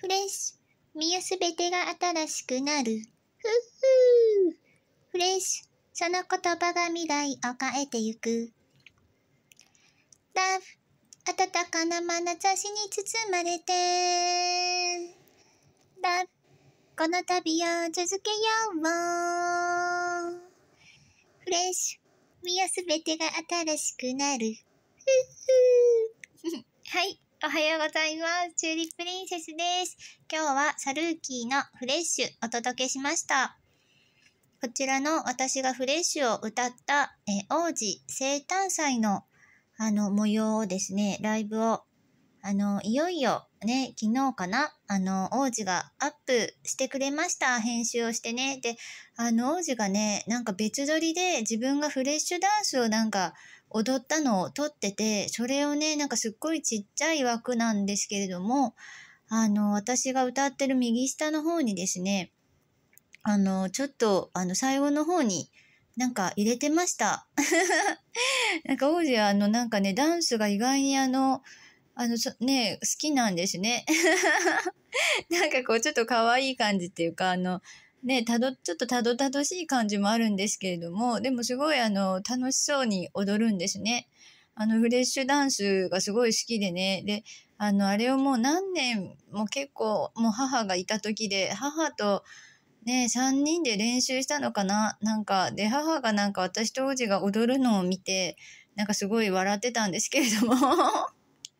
フレッシュ。身やすべてが新しくなる。ふっふー。フレッシュ。その言葉が未来を変えてゆく。ラブ。暖かな眼差しに包まれて。ラブ。この旅を続けよう。フレッシュ。身やすべてが新しくなる。ふっふー。はい。おはようございます。チューリップリンセスです。今日はサルーキーのフレッシュお届けしました。こちらの私がフレッシュを歌った、え王子生誕祭のあの模様をですね、ライブをあの、いよいよね、昨日かな、あの、王子がアップしてくれました。編集をしてね。で、あの、王子がね、なんか別撮りで自分がフレッシュダンスをなんか踊ったのを撮ってて、それをね、なんかすっごいちっちゃい枠なんですけれども、あの、私が歌ってる右下の方にですね、あの、ちょっと、あの、最後の方に、なんか入れてました。なんか王子はあの、なんかね、ダンスが意外にあの、あの、ね、好きなんですね。なんかこう、ちょっと可愛い感じっていうか、あの、ね、たど、ちょっとたどたどしい感じもあるんですけれども、でもすごいあの、楽しそうに踊るんですね。あの、フレッシュダンスがすごい好きでね、で、あの、あれをもう何年も結構、もう母がいた時で、母と、ね、三人で練習したのかななんか、で、母がなんか私と王子が踊るのを見て、なんかすごい笑ってたんですけれども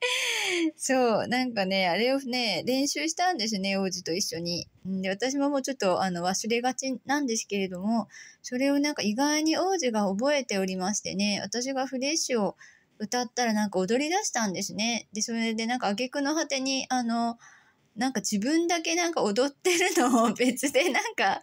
そう、なんかね、あれをね、練習したんですね、王子と一緒に。で、私ももうちょっとあの忘れがちなんですけれども、それをなんか意外に王子が覚えておりましてね、私がフレッシュを歌ったらなんか踊り出したんですね。で、それでなんか挙句の果てに、あの、なんか自分だけなんか踊ってるのを別で なんか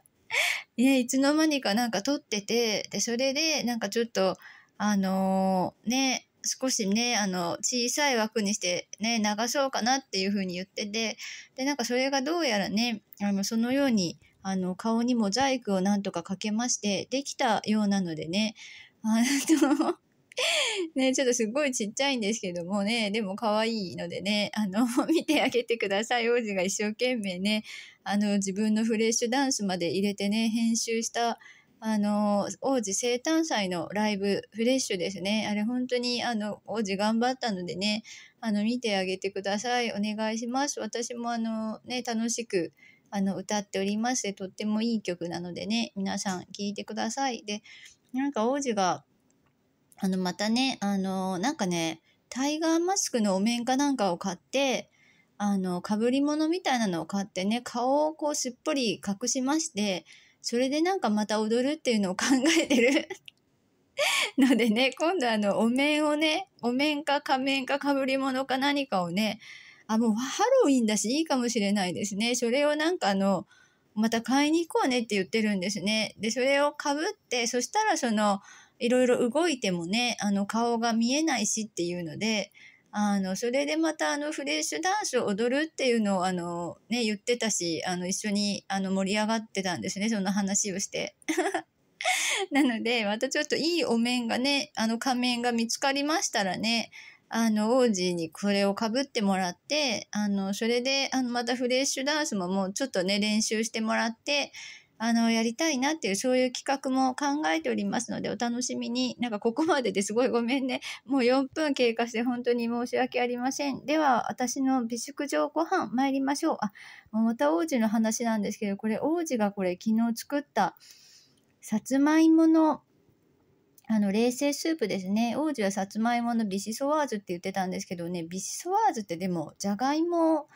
ね、いつの間にかなんか撮ってて、で、それでなんかちょっと、あのー、ね、少しね、あの、小さい枠にしてね、流そうかなっていうふうに言ってて、で、なんかそれがどうやらね、あの、そのように、あの、顔にモザイクをなんとかかけまして、できたようなのでね、あのね、ちょっとすごいちっちゃいんですけどもね、でも可愛いのでね、あの、見てあげてください。王子が一生懸命ね、あの、自分のフレッシュダンスまで入れてね、編集したあの、王子生誕祭のライブ、フレッシュですね。あれ本当に、あの、王子頑張ったのでね、あの、見てあげてください。お願いします。私もあの、ね、楽しく、あの、歌っておりますてとってもいい曲なのでね、皆さん聴いてください。で、なんか王子が、あの、またね、あの、なんかね、タイガーマスクのお面かなんかを買って、あの、被り物みたいなのを買ってね、顔をこうすっぽり隠しまして、それでなんかまた踊るっていうのを考えてる のでね今度あのお面をねお面か仮面かかぶり物か何かをねあもうハロウィンだしいいかもしれないですねそれをなんかあのまた買いに行こうねって言ってるんですねでそれをかぶってそしたらそのいろいろ動いてもねあの顔が見えないしっていうのであの、それでまたあのフレッシュダンスを踊るっていうのをあの、ね、言ってたし、あの、一緒にあの盛り上がってたんですね、その話をして。なので、またちょっといいお面がね、あの仮面が見つかりましたらね、あの、王子にこれをかぶってもらって、あの、それで、あの、またフレッシュダンスももうちょっとね、練習してもらって、あの、やりたいなっていう、そういう企画も考えておりますので、お楽しみに。なんかここまでですごいごめんね。もう4分経過して本当に申し訳ありません。では、私の美食場ご飯参りましょう。あ、また王子の話なんですけど、これ王子がこれ昨日作った、さつまいもの、あの、冷製スープですね。王子はさつまいものビシソワーズって言ってたんですけどね、ビシソワーズってでも、じゃがいも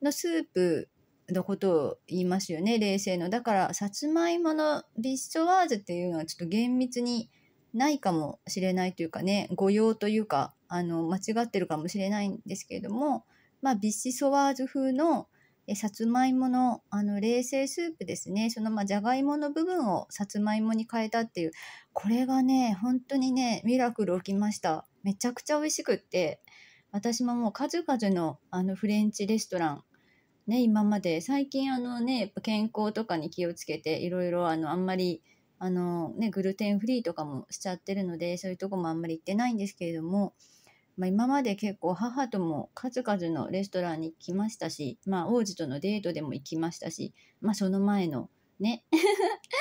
のスープのことを言いますよね冷静のだからさつまいものビッソワーズっていうのはちょっと厳密にないかもしれないというかね誤用というかあの間違ってるかもしれないんですけれども、まあ、ビッシソワーズ風のえさつまいものあの冷製スープですねそのまじゃがいもの部分をさつまいもに変えたっていうこれがね本当にねミラクル起きましためちゃくちゃ美味しくって私ももう数々のあのフレンチレストランね、今まで最近あの、ね、やっぱ健康とかに気をつけていろいろあのあんまりあの、ね、グルテンフリーとかもしちゃってるのでそういうとこもあんまり行ってないんですけれども、まあ、今まで結構母とも数々のレストランに来ましたし、まあ、王子とのデートでも行きましたし、まあ、その前の、ね、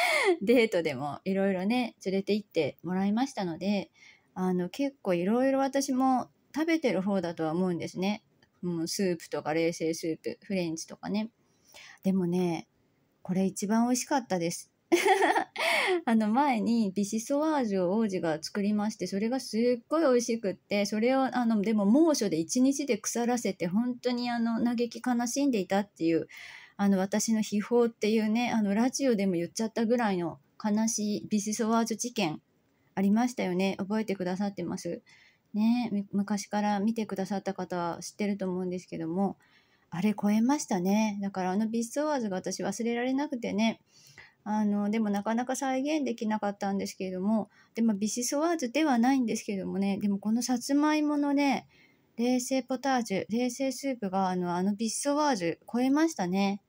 デートでもいろいろね連れて行ってもらいましたのであの結構いろいろ私も食べてる方だとは思うんですね。うん、スープとか冷製スープ、フレンチとかね。でもね、これ一番美味しかったです。あの前にビシソワージュを王子が作りましてそれがすっごい美味しくってそれをあのでも猛暑で一日で腐らせて本当にあの嘆き悲しんでいたっていうあの私の秘宝っていうねあのラジオでも言っちゃったぐらいの悲しいビシソワージュ事件ありましたよね覚えてくださってます。ね、昔から見てくださった方は知ってると思うんですけども、あれ超えましたね。だからあのビストワーズが私忘れられなくてね、あの、でもなかなか再現できなかったんですけれども、でもビシソワーズではないんですけれどもね、でもこのさつまいものね、冷製ポタージュ、冷製スープがあの、あのビシソワーズ超えましたね。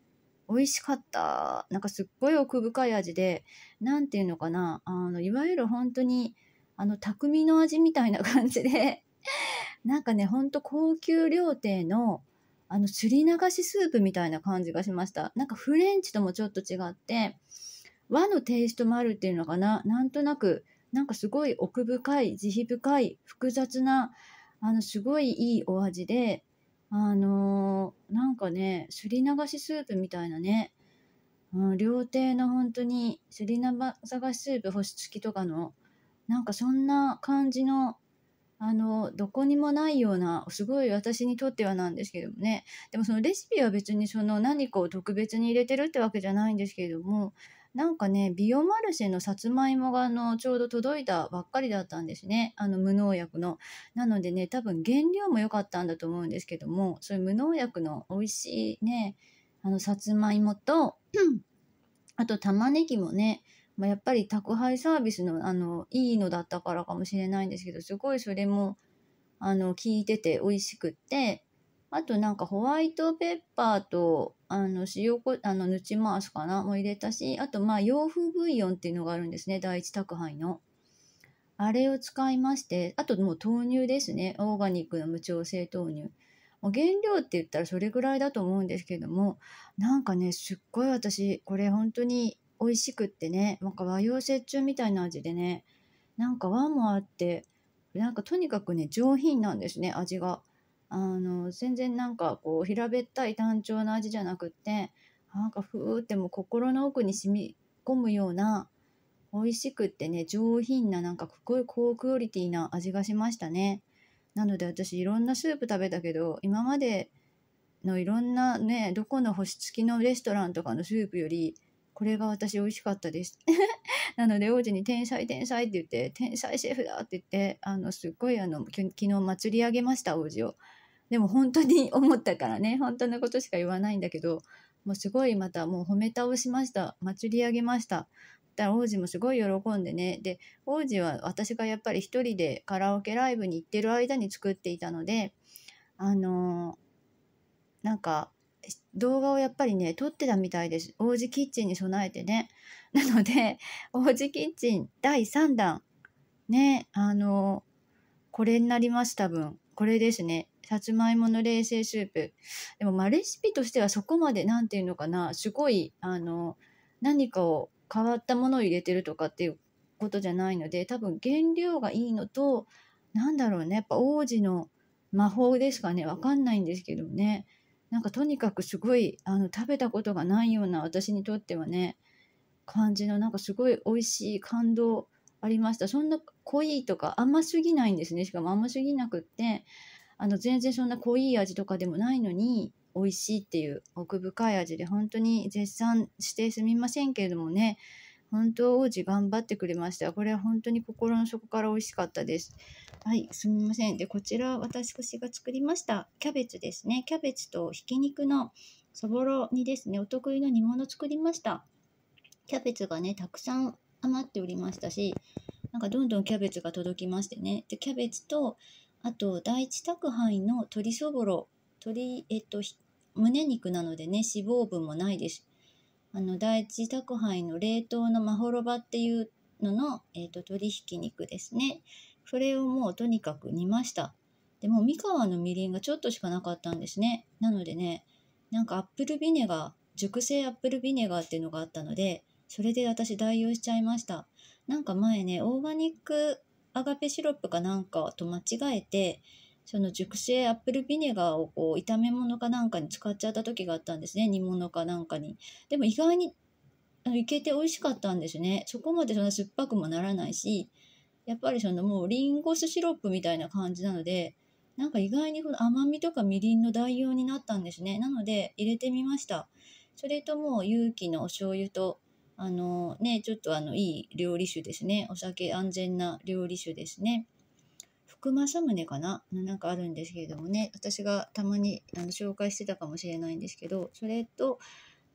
美味しかった。なんかすっごい奥深い味で、何て言うのかな、あの、いわゆる本当に、あの匠の味みたいな感じで なんかねほんと高級料亭のあのすり流しスープみたいな感じがしましたなんかフレンチともちょっと違って和のテイストもあるっていうのかななんとなくなんかすごい奥深い慈悲深い複雑なあのすごいいいお味であのー、なんかねすり流しスープみたいなね、うん、料亭の本当にすり流しスープ星付きとかのなんかそんな感じのあのどこにもないようなすごい私にとってはなんですけどもねでもそのレシピは別にその何かを特別に入れてるってわけじゃないんですけれどもなんかねビオマルシェのさつまいもがあのちょうど届いたばっかりだったんですねあの無農薬のなのでね多分原料も良かったんだと思うんですけどもそういう無農薬の美味しいねあのさつまいもと あと玉ねぎもねまあ、やっぱり宅配サービスのあのいいのだったからかもしれないんですけどすごいそれもあの効いてて美味しくってあとなんかホワイトペッパーとあの塩こあのぬち回すかなも入れたしあとまあ洋風ブイヨンっていうのがあるんですね第一宅配の。あれを使いましてあともう豆乳ですねオーガニックの無調整豆乳。原料って言ったらそれぐらいだと思うんですけどもなんかねすっごい私これ本当に美味しくってねなんか和洋折衷みたいな味でねなんか和もあってなんかとにかくね上品なんですね味が。あの全然なんかこう平べったい単調な味じゃなくってなんかふーっても心の奥に染み込むような美味しくってね上品ななんかすごい高クオリティな味がしましたねなので私いろんなスープ食べたけど今までのいろんなねどこの星付きのレストランとかのスープよりこれが私美味しかったです。なので王子に天才天才って言って、天才シェフだって言って、あの、すっごいあの、昨日祭り上げました、王子を。でも本当に思ったからね、本当のことしか言わないんだけど、もうすごいまたもう褒め倒しました。祭り上げました。だから王子もすごい喜んでね。で、王子は私がやっぱり一人でカラオケライブに行ってる間に作っていたので、あのー、なんか動画をやっぱりね撮ってたみたいです王子キッチンに備えてね なので 王子キッチン第3弾ねあのこれになります多分これですねさつまいもの冷製スープでもまあレシピとしてはそこまで何て言うのかなすごいあの何かを変わったものを入れてるとかっていうことじゃないので多分原料がいいのとなんだろうねやっぱ王子の魔法ですかねわかんないんですけどねなんかとにかくすごいあの食べたことがないような私にとってはね感じのなんかすごい美味しい感動ありましたそんな濃いとか甘すぎないんですねしかも甘すぎなくってあの全然そんな濃い味とかでもないのに美味しいっていう奥深い味で本当に絶賛してすみませんけれどもね本当王子頑張ってくれました。これは本当に心の底から美味しかったです。はい、すみません。で、こちら私が作りましたキャベツですね。キャベツとひき肉のそぼろ煮ですね。お得意の煮物作りました。キャベツがね、たくさん余っておりましたし、なんかどんどんキャベツが届きましてね。で、キャベツと、あと、第一宅配の鶏そぼろ。鶏、えっと、胸肉なのでね、脂肪分もないですあの第一宅配の冷凍のマほろばっていうのの、えーと鶏ひき肉ですねそれをもうとにかく煮ましたでも三河のみりんがちょっとしかなかったんですねなのでねなんかアップルビネガー熟成アップルビネガーっていうのがあったのでそれで私代用しちゃいましたなんか前ねオーガニックアガペシロップかなんかと間違えてその熟成アップルビネガーをこう炒め物かなんかに使っちゃった時があったんですね煮物かなんかにでも意外にあのいけて美味しかったんですねそこまでそんな酸っぱくもならないしやっぱりそのもうリンゴ酢シロップみたいな感じなのでなんか意外にこの甘みとかみりんの代用になったんですねなので入れてみましたそれともう勇気のお醤油とあのねちょっとあのいい料理酒ですねお酒安全な料理酒ですねサムネかななんかあるんですけれどもね、私がたまにあの紹介してたかもしれないんですけど、それと、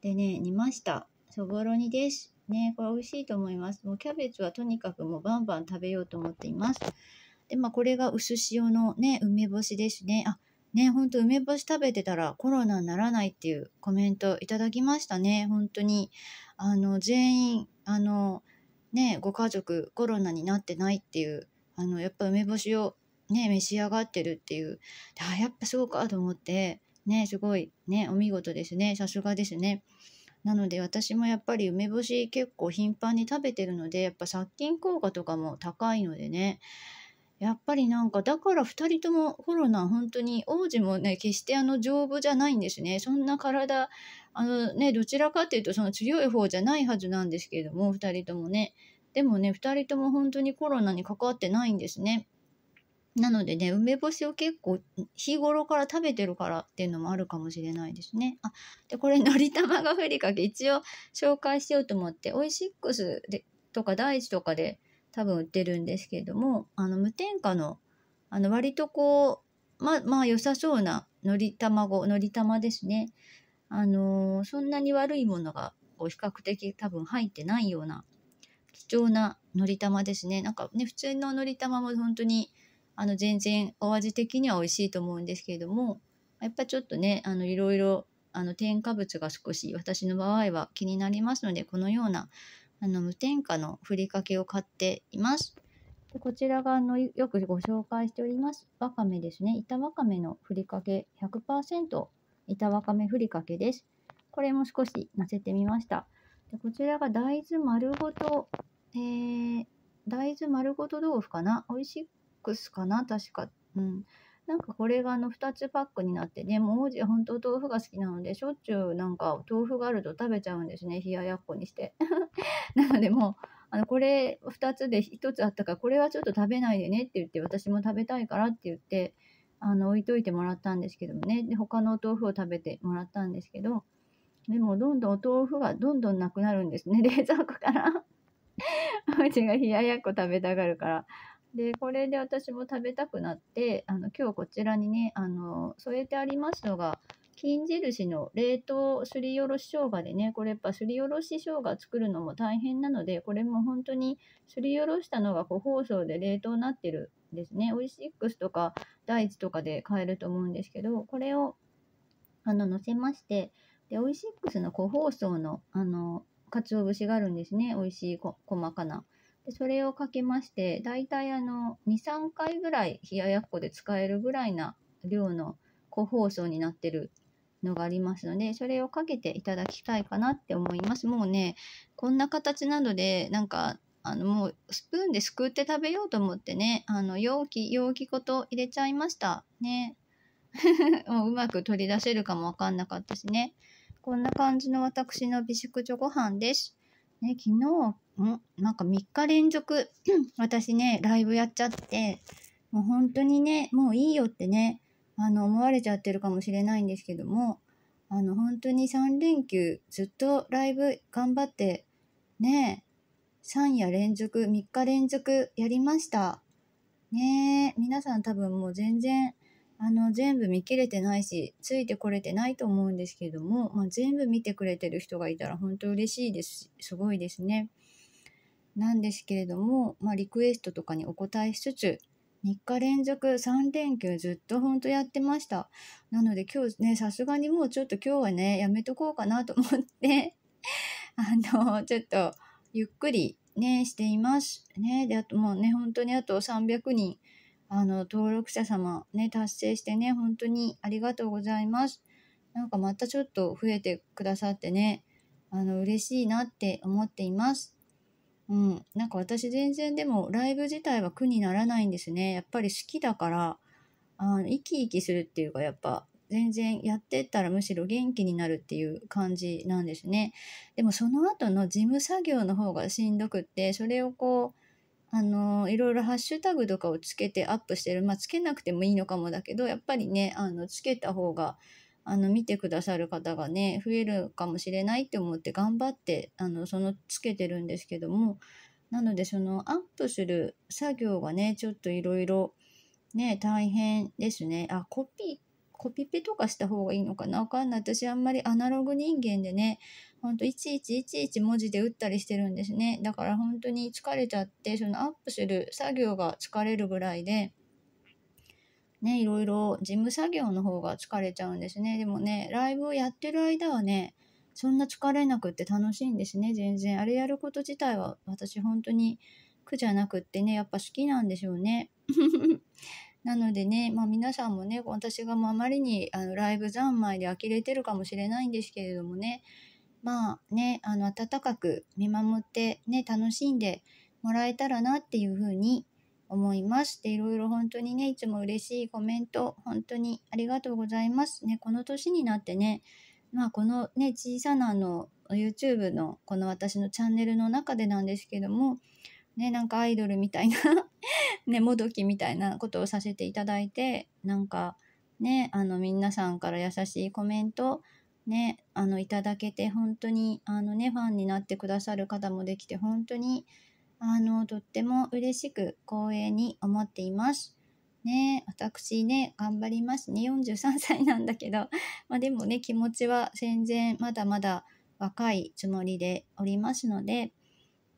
でね、煮ました。そぼろ煮です。ね、これ美味しいと思います。もうキャベツはとにかくもうバンバン食べようと思っています。で、まあこれが薄塩のね、梅干しですね。あ、ね、ほんと梅干し食べてたらコロナにならないっていうコメントいただきましたね。本当に。あの、全員、あの、ね、ご家族コロナになってないっていうあのやっぱ梅干しをね召し上がってるっていうあやっぱそうかと思ってねすごいねお見事ですねさすがですね。なので私もやっぱり梅干し結構頻繁に食べてるのでやっぱ殺菌効果とかも高いのでねやっぱりなんかだから2人ともコロナ本当に王子もね決してあの丈夫じゃないんですねそんな体あのねどちらかというとその強い方じゃないはずなんですけれども2人ともねでもね2人とも本当にコロナに関わってないんですね。なのでね梅干しを結構日頃から食べてるからっていうのもあるかもしれないですね。あでこれのりがふりかけ一応紹介しようと思ってオイシックスでとか大地とかで多分売ってるんですけれどもあの無添加のあの割とこうままあ良さそうなのり卵のり玉ですね。あのー、そんなに悪いものがこう比較的多分入ってないような貴重なのり玉ですね。なんかね、普通ののり玉も本当に、あの、全然お味的には美味しいと思うんですけれども、やっぱちょっとね、あの、いろいろ、あの、添加物が少し私の場合は気になりますので、このような、あの、無添加のふりかけを買っています。でこちらがあのよくご紹介しております、わかめですね。板わかめのふりかけ100%板わかめふりかけです。これも少し乗せてみました。でこちらが大豆丸ごと、えー、大豆丸ごと豆腐かなオイシックスかな確か。うん。なんかこれがあの2つパックになってね、もう王子本当豆腐が好きなので、しょっちゅうなんか豆腐があると食べちゃうんですね、冷ややっこにして。なのでもう、あのこれ2つで1つあったから、これはちょっと食べないでねって言って、私も食べたいからって言って、あの置いといてもらったんですけどもね、で他のお豆腐を食べてもらったんですけど、でもどんどんお豆腐がどんどんなくなるんですね 冷蔵庫からうち が冷ややっこ食べたがるからでこれで私も食べたくなってあの今日こちらにねあの添えてありますのが金印の冷凍すりおろし生姜でねこれやっぱすりおろし生姜作るのも大変なのでこれも本当にすりおろしたのが個包装で冷凍になってるんですねオイシックスとか大地とかで買えると思うんですけどこれをあの乗せましてで、オイシックスの個包装の、あの、鰹節があるんですね。美味しいこ細かな。で、それをかけまして、だいたいあの、2、3回ぐらい冷ややっこで使えるぐらいな量の個包装になってるのがありますので、それをかけていただきたいかなって思います。もうね、こんな形なので、なんか、あの、もうスプーンですくって食べようと思ってね、あの、容器、容器ごと入れちゃいました。ね。もううまく取り出せるかもわかんなかったしね。こんな感じの私の美熟女ご飯です。ね、昨日、んなんか3日連続 私ね、ライブやっちゃって、もう本当にね、もういいよってね、あの、思われちゃってるかもしれないんですけども、あの、本当に3連休、ずっとライブ頑張って、ね、3夜連続、3日連続やりました。ね皆さん多分もう全然、あの全部見切れてないしついてこれてないと思うんですけども、まあ、全部見てくれてる人がいたら本当嬉しいですすごいですね。なんですけれども、まあ、リクエストとかにお答えしつつ3日連続3連休ずっと本当やってました。なので今日ねさすがにもうちょっと今日はねやめとこうかなと思って あのちょっとゆっくりねしています。ねであともうね本当にあと300人あの、登録者様ね、達成してね、本当にありがとうございます。なんかまたちょっと増えてくださってね、あの、嬉しいなって思っています。うん。なんか私全然でもライブ自体は苦にならないんですね。やっぱり好きだから、あの、生き生きするっていうか、やっぱ全然やってったらむしろ元気になるっていう感じなんですね。でもその後の事務作業の方がしんどくって、それをこう、あの、いろいろハッシュタグとかをつけてアップしてる。まあ、つけなくてもいいのかもだけど、やっぱりね、あの、つけた方が、あの、見てくださる方がね、増えるかもしれないって思って頑張って、あの、その、つけてるんですけども、なので、その、アップする作業がね、ちょっといろいろ、ね、大変ですね。あ、コピー、コピペとかした方がいいのかなわかんない。私あんまりアナログ人間でね、ほんといちいちいちいち文字で打ったりしてるんですね。だから本当に疲れちゃって、そのアップする作業が疲れるぐらいで、ね、いろいろ事務作業の方が疲れちゃうんですね。でもね、ライブをやってる間はね、そんな疲れなくって楽しいんですね、全然。あれやること自体は私本当に苦じゃなくってね、やっぱ好きなんでしょうね。なのでね、まあ、皆さんもね、私がもうあまりにあのライブ三昧で呆れてるかもしれないんですけれどもね、まあね、あの、温かく見守ってね、楽しんでもらえたらなっていうふうに思います。で、いろいろ本当にね、いつも嬉しいコメント、本当にありがとうございます。ね、この年になってね、まあ、このね、小さなあの、YouTube のこの私のチャンネルの中でなんですけども、ね、なんかアイドルみたいな ね、もどきみたいなことをさせていただいて、なんか、ね、あの、皆さんから優しいコメント、ね、あのいただけて本当にあの、ね、ファンになってくださる方もできて本当にあのとっても嬉しく光栄に思っています。ね、私ね頑張りますね43歳なんだけど、まあ、でもね気持ちは全然まだまだ若いつもりでおりますので、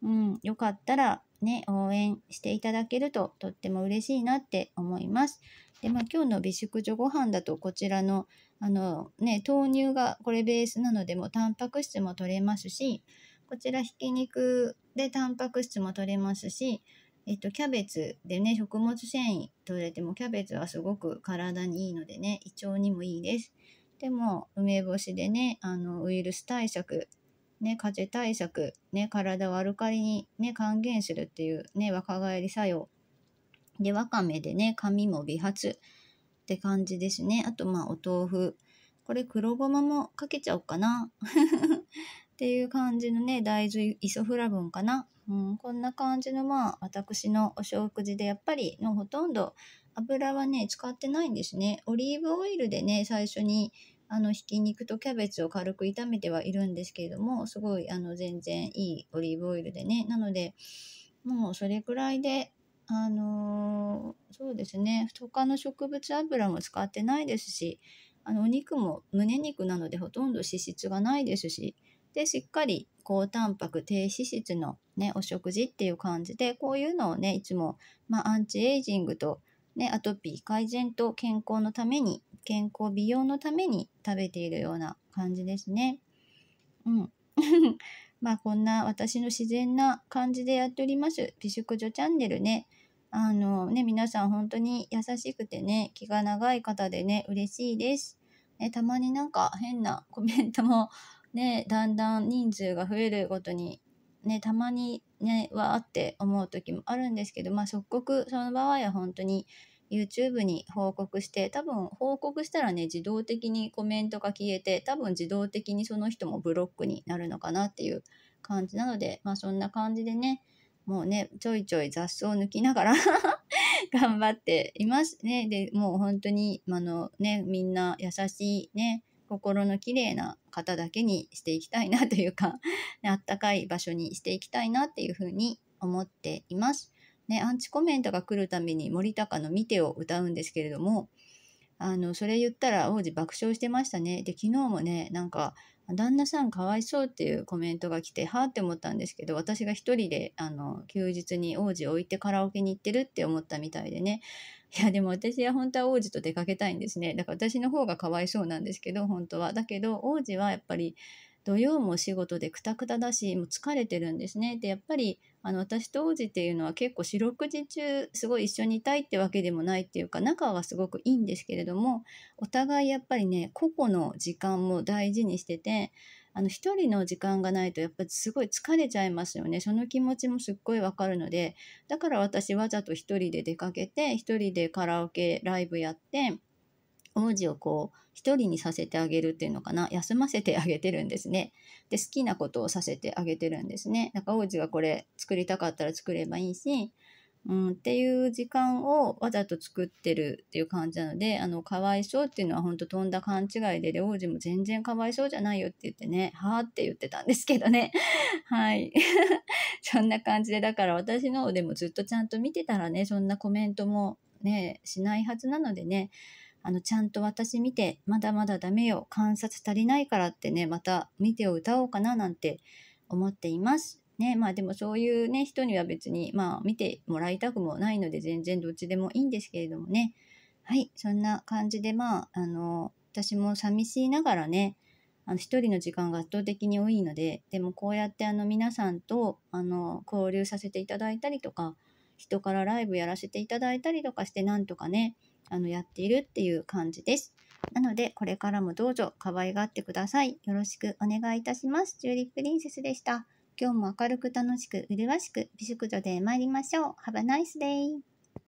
うん、よかったらね応援していただけるととっても嬉しいなって思います。でまあ、今日の美食女ご飯だとこちらのあのね豆乳がこれベースなのでもタンパク質も取れますしこちらひき肉でタンパク質も取れますし、えっと、キャベツでね食物繊維取れてもキャベツはすごく体にいいのでね胃腸にもいいです。でも梅干しでねあのウイルス対策ね、風邪対策、ね、体をアルカリに、ね、還元するっていう、ね、若返り作用でわかめでね髪も美髪って感じですね。あとまあお豆腐。これ黒ごまもかけちゃおうかな。っていう感じのね、大豆イソフラボンかな。うん、こんな感じのまあ私のお食事でやっぱりのほとんど油はね使ってないんですね。オリーブオイルでね最初にあのひき肉とキャベツを軽く炒めてはいるんですけれどもすごいあの全然いいオリーブオイルでねなのでもうそれくらいであのそうですね他の植物油も使ってないですしあのお肉も胸肉なのでほとんど脂質がないですしでしっかり高タンパク低脂質の、ね、お食事っていう感じでこういうのをねいつも、まあ、アンチエイジングと、ね、アトピー改善と健康のために健康美容のために食べているような感じですね。うん まあこんな私の自然な感じでやっております。美食女チャンネルね。あのね、皆さん本当に優しくてね、気が長い方でね、嬉しいです。ね、たまになんか変なコメントもね、だんだん人数が増えるごとに、ね、たまにね、わーって思う時もあるんですけど、まあ即刻その場合は本当に YouTube に報告して、多分報告したらね、自動的にコメントが消えて、多分自動的にその人もブロックになるのかなっていう感じなので、まあそんな感じでね、もうね、ちょいちょい雑草を抜きながら 頑張っていますね。で、もう本当に、あのね、みんな優しいね、心の綺麗な方だけにしていきたいなというかね、あったかい場所にしていきたいなっていうふうに思っています。ね、アンチコメントが来るために森高の見てを歌うんですけれども、あの、それ言ったら王子爆笑してましたね。で、昨日もね、なんか、旦那さんかわいそうっていうコメントが来て、はあって思ったんですけど、私が一人で、あの、休日に王子を置いてカラオケに行ってるって思ったみたいでね。いや、でも私は本当は王子と出かけたいんですね。だから私の方がかわいそうなんですけど、本当は。だけど、王子はやっぱり、土曜も仕事でクタクタだし、もう疲れてるんですね。で、やっぱりあの私と王子っていうのは結構四六時中すごい一緒にいたいってわけでもないっていうか仲はすごくいいんですけれどもお互いやっぱりね個々の時間も大事にしててあの一人の時間がないとやっぱりすごい疲れちゃいますよねその気持ちもすっごいわかるのでだから私わざと一人で出かけて一人でカラオケライブやって王子をこう一人にさせてあげるっていうのかな休ませてあげてるんですねで好きなことをさせてあげてるんですねだから王子がこれ作りたかったら作ればいいし、うん、っていう時間をわざと作ってるっていう感じなのであのかわいそうっていうのは本当とんだ勘違いでで王子も全然かわいそうじゃないよって言ってねはあって言ってたんですけどね はい そんな感じでだから私のでもずっとちゃんと見てたらねそんなコメントもねしないはずなのでねあのちゃんと私見てまだまだダメよ観察足りないからってねまた見てを歌おうかななんて思っています。ね、まあでもそういうね人には別にまあ見てもらいたくもないので全然どっちでもいいんですけれどもねはいそんな感じでまああの私も寂しいながらねあの一人の時間が圧倒的に多いのででもこうやってあの皆さんとあの交流させていただいたりとか人からライブやらせていただいたりとかしてなんとかねあのやっているっていう感じです。なので、これからもどうぞ可愛がってください。よろしくお願いいたします。チューリッププリンセスでした。今日も明るく楽しく麗しく美宿女で参りましょう。Have a nice day!